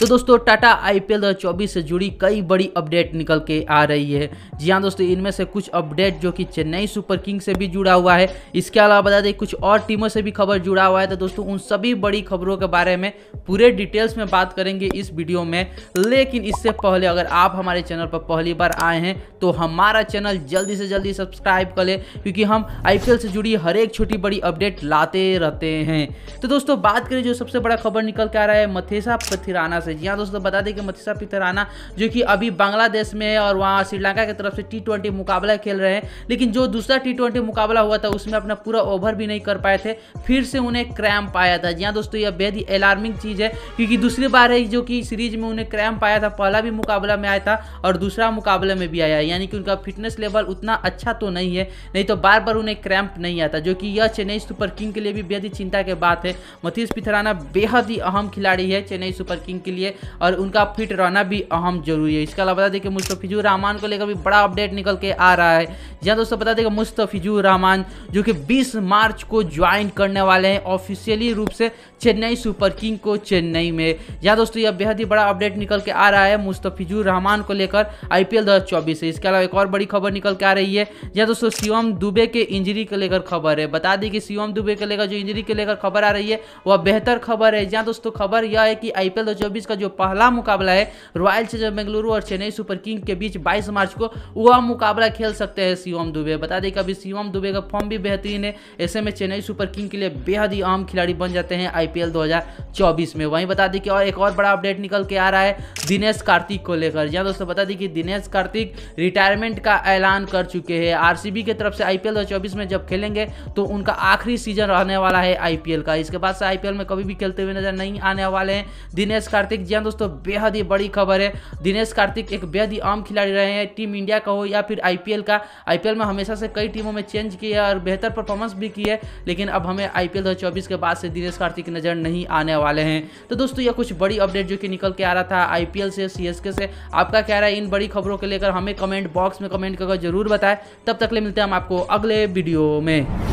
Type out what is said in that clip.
तो दोस्तों Tata I P से जुड़ी कई बड़ी अपडेट निकल के आ रही है जी हाँ दोस्तों इनमें से कुछ अपडेट जो कि चेन्नई सुपर किंग से भी जुड़ा हुआ है इसके अलावा बता दें कुछ और टीमों से भी खबर जुड़ा हुआ है तो दोस्तों उन सभी बड़ी खबरों के बारे में पूरे डिटेल्स में बात करेंगे इस वीडियो में लेकिन इससे पहले अगर आप हमारे चैनल पर पहली बार आए हैं तो हमारा चैनल जल्दी से जल्दी सब्सक्राइब कर लें क्योंकि हम आई से जुड़ी हर एक छोटी बड़ी अपडेट लाते रहते हैं तो दोस्तों बात करें जो सबसे बड़ा खबर निकल के आ रहा है मथेसा पथिराना से जी हाँ दोस्तों बता दें कि मथिसा पितराना जो कि अभी बांग्लादेश में है और वहाँ श्रीलंका की तरफ से टी ट्वेंटी मुकाबला खेल रहे हैं लेकिन जो दूसरा टी ट्वेंटी मुकाबला हुआ था उसमें अपना पूरा ओवर भी नहीं कर पाए थे फिर से उन्हें क्रैम्प आया था जी हाँ दोस्तों यह बेहद ही अलार्मिंग चीज़ है क्योंकि दूसरी बार है जो कि सीरीज में उन्हें क्रैम्प आया था पहला भी मुकाबला में आया था और दूसरा मुकाबले में भी आया यानी कि उनका फिटनेस लेवल उतना अच्छा तो नहीं है नहीं तो बार बार उन्हें क्रैम्प नहीं आता जो कि यह चेन्नई सुपर किंग के लिए भी बेहद ही चिंता की बात है मथीस पिथराना बेहद ही अहम खिलाड़ी है चेन्नई सुपर किंग के लिए लिए और उनका फिट रहना भी अहम जरूरी है इसके अलावा बता दें कि मुस्तफ़िजुर रहमान को लेकर भी बड़ा अपडेट निकल के आ रहा है जहाँ दोस्तों बता दें मुस्तफ़िजुर रहमान जो कि बीस मार्च को ज्वाइन करने वाले हैं ऑफिशियली रूप से चेन्नई सुपर किंग को चेन्नई में जहाँ तो दोस्तों यह बेहद ही बड़ा अपडेट निकल के आ रहा है मुस्तफ़िजुर रहमान को लेकर आई पी इसके अलावा एक और बड़ी खबर निकल के आ रही है जहाँ तो दोस्तों शिवम दुबे के इंजरी को लेकर खबर है बता दें कि शिवम दुबे को लेकर जो इंजरी को लेकर खबर आ रही है वह बेहतर खबर है जहाँ दोस्तों खबर यह है कि आई पी इसका जो पहला मुकाबला है रॉयल चैलेंजर बेंगलुरु और चेन्नई सुपर किंग के बीच बाईस मार्च को वह मुकाबला खेल सकते हैं शिवम दुबे बता दें कि अभी शिवम दुबे का फॉर्म भी बेहतरीन है ऐसे में चेन्नई सुपर किंग के लिए बेहद ही आम खिलाड़ी बन जाते हैं आई पी चौबीस में वहीं बता दी कि और एक और बड़ा अपडेट निकल के आ रहा है दिनेश कार्तिक को लेकर जहाँ दोस्तों बता दी कि दिनेश कार्तिक रिटायरमेंट का ऐलान कर चुके हैं आरसीबी की तरफ से आईपीएल 2024 में जब खेलेंगे तो उनका आखिरी सीजन रहने वाला है आईपीएल का इसके बाद से आईपीएल में कभी भी खेलते हुए नजर नहीं आने वाले हैं दिनेश कार्तिक जी दोस्तों बेहद ही बड़ी खबर है दिनेश कार्तिक एक बेहद ही आम खिलाड़ी रहे हैं टीम इंडिया का हो या फिर आईपीएल का आईपीएल में हमेशा से कई टीमों में चेंज किया और बेहतर परफॉर्मेंस भी की है लेकिन अब हमें आईपीएल 2024 के बाद से दिनेश कार्तिक नजर नहीं आने वाला वाले हैं तो दोस्तों यह कुछ बड़ी अपडेट जो कि निकल के आ रहा था आईपीएल से सी से आपका क्या रहा है इन बड़ी खबरों को लेकर हमें कमेंट बॉक्स में कमेंट करके जरूर बताएं तब तक ले मिलते हैं हम आपको अगले वीडियो में